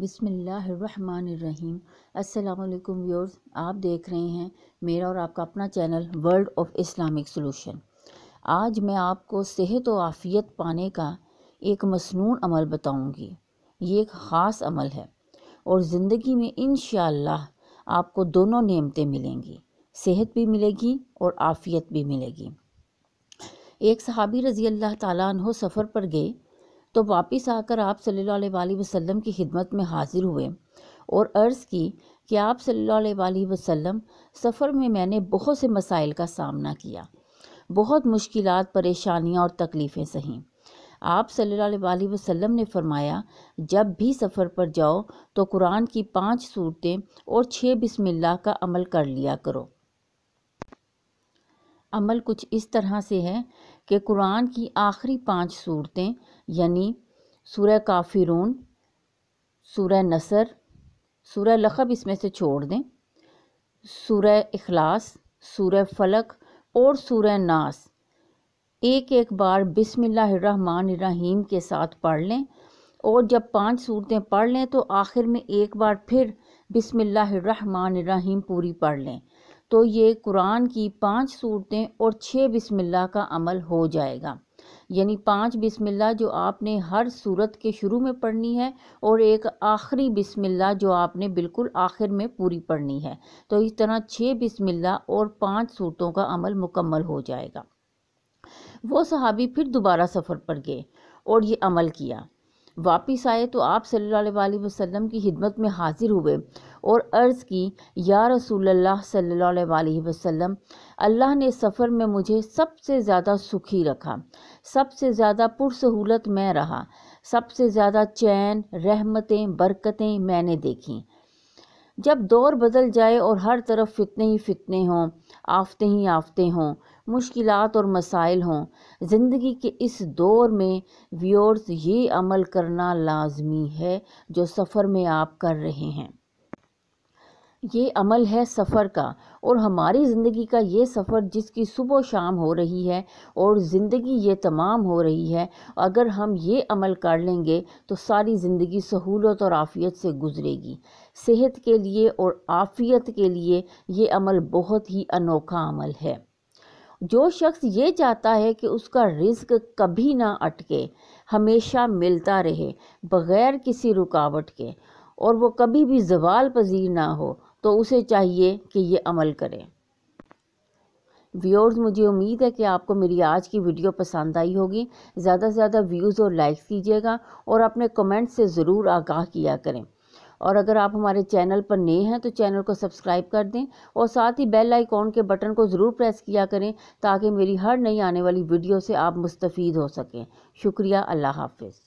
बिसमीम् अल्लाम व्यवर्स आप देख रहे हैं मेरा और आपका अपना channel world of Islamic solution आज मैं आपको सेहत व आफ़ियत पाने का एक मसनून अमल बताऊंगी ये एक ख़ास अमल है और ज़िंदगी में इन आपको दोनों नियमतें मिलेंगी सेहत भी मिलेगी और आफ़ियत भी मिलेगी एक सहाबी रज़ी अल्लाह तु सफ़र पर गए तो वापस आकर आप सल्ला अलैहि की खिदमत में हाजिर हुए और अर्ज़ की कि आप सल्ला अलैहि सफ़र में मैंने बहुत से मसाइल का सामना किया बहुत मुश्किल परेशानियाँ और तकलीफ़ें सही आप सल्ला अलैहि ने फरमाया जब भी सफ़र पर जाओ तो कुरान की पाँच सूरतें और छः बिसमिल्ला का अमल कर लिया करो अमल कुछ इस तरह से है कि कुरान की आखिरी पांच सूरतें यानी सूर्य काफिरून सूर्य नसर सूर्य लखब इसमें से छोड़ दें सूर्य अखलास सूर्य फलक और सूर्य नास एक एक बार बिसमीम के साथ पढ़ लें और जब पांच सूरतें पढ़ लें तो आखिर में एक बार फिर बिसमीम पूरी पढ़ लें तो ये कुरान की पांच सूरतें और छः बिस्मिल्लाह का अमल हो जाएगा यानी पांच बिस्मिल्लाह जो आपने हर सूरत के शुरू में पढ़नी है और एक आखिरी बिस्मिल्लाह जो आपने बिल्कुल आखिर में पूरी पढ़नी है तो इस तरह छः बिस्मिल्लाह और पांच सूरतों का अमल मुकम्मल हो जाएगा वो सहाबी फिर दोबारा सफ़र पर गए और ये अमल किया वापस आए तो आप सल्लल्लाहु अलैहि वसल्लम की खिदमत में हाज़िर हुए और अर्ज़ की या रसूल अल्लाह सल्लल्लाहु अलैहि वसल्लम अल्लाह ने सफ़र में मुझे सबसे ज़्यादा सुखी रखा सबसे ज़्यादा पुरसहूलत मैं रहा सबसे ज़्यादा चैन रहमतें बरकतें मैंने देखी जब दौर बदल जाए और हर तरफ फितने ही फितने हों आफते ही आफते हों मुश्किलात और मसाइल हों ज़िंदगी के इस दौर में व्यर्स ये अमल करना लाजमी है जो सफ़र में आप कर रहे हैं ये अमल है सफ़र का और हमारी ज़िंदगी का ये सफ़र जिसकी सुबह शाम हो रही है और ज़िंदगी ये तमाम हो रही है अगर हम ये अमल कर लेंगे तो सारी ज़िंदगी सहूलत और आफ़ियत से गुज़रेगी सेहत के लिए और आफ़ियत के लिए ये अमल बहुत ही अनोखा अमल है जो शख्स ये चाहता है कि उसका रिस्क कभी ना अटके हमेशा मिलता रहे बग़ैर किसी रुकावट के और वो कभी भी जवाल पजीर ना हो तो उसे चाहिए कि ये अमल करें व्यूअर्स मुझे उम्मीद है कि आपको मेरी आज की वीडियो पसंद आई होगी ज़्यादा से ज़्यादा व्यूज़ और लाइक्स कीजिएगा और अपने कमेंट से ज़रूर आगाह किया करें और अगर आप हमारे चैनल पर नए हैं तो चैनल को सब्सक्राइब कर दें और साथ ही बेल आइकॉन के बटन को ज़रूर प्रेस किया करें ताकि मेरी हर नई आने वाली वीडियो से आप मुस्तफ़ हो सकें शुक्रिया अल्लाह हाफिज़